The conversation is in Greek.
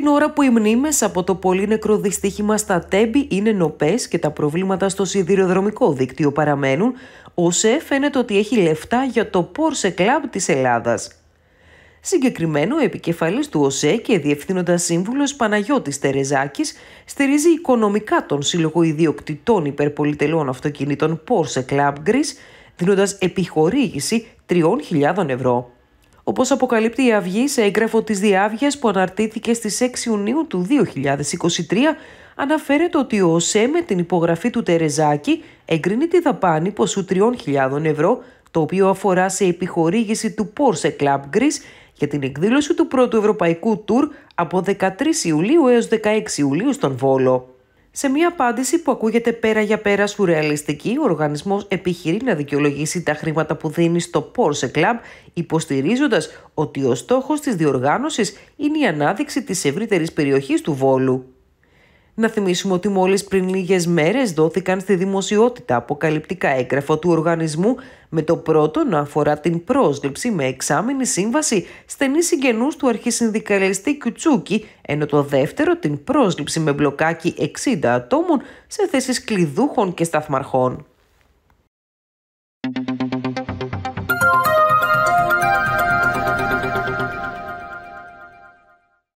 την ώρα που οι μνήμες από το πολύ νεκρό δυστύχημα στα Τέμπη είναι νοπές και τα προβλήματα στο σιδηροδρομικό δίκτυο παραμένουν, ο ΣΕ φαίνεται ότι έχει λεφτά για το Porsche Club της Ελλάδας. Συγκεκριμένο, ο επικεφαλής του ΟΣΕ και διευθύνοντας σύμβουλος Παναγιώτης Τερεζάκης στηρίζει οικονομικά τον Σύλλογο Ιδιοκτητών Υπερπολιτελών Αυτοκινήτων Porsche Club Greece, δίνοντας επιχορήγηση 3.000 ευρώ. Όπως αποκαλύπτει η Αυγή σε έγγραφο της Διάβγειας που αναρτήθηκε στις 6 Ιουνίου του 2023, αναφέρεται ότι ο ΟΣΕ με την υπογραφή του Τερεζάκη εγκρίνει τη δαπάνη ποσού 3.000 ευρώ, το οποίο αφορά σε επιχορήγηση του Porsche Club Greece για την εκδήλωση του πρώτου ευρωπαϊκού τουρ από 13 Ιουλίου έως 16 Ιουλίου στον Βόλο. Σε μια απάντηση που ακούγεται πέρα για πέρα σουρεαλιστική, ο οργανισμός επιχειρεί να δικαιολογήσει τα χρήματα που δίνει στο Porsche Club, υποστηρίζοντας ότι ο στόχος της διοργάνωσης είναι η ανάδειξη της ευρύτερης περιοχής του Βόλου. Να θυμίσουμε ότι μόλις πριν λίγες μέρες δόθηκαν στη δημοσιότητα αποκαλυπτικά έγγραφα του οργανισμού με το πρώτο να αφορά την πρόσληψη με εξάμεινη σύμβαση στενής συγγενούς του αρχισυνδικαλιστή Κιουτσούκη ενώ το δεύτερο την πρόσληψη με μπλοκάκι 60 ατόμων σε θέσεις κλειδούχων και σταθμαρχών.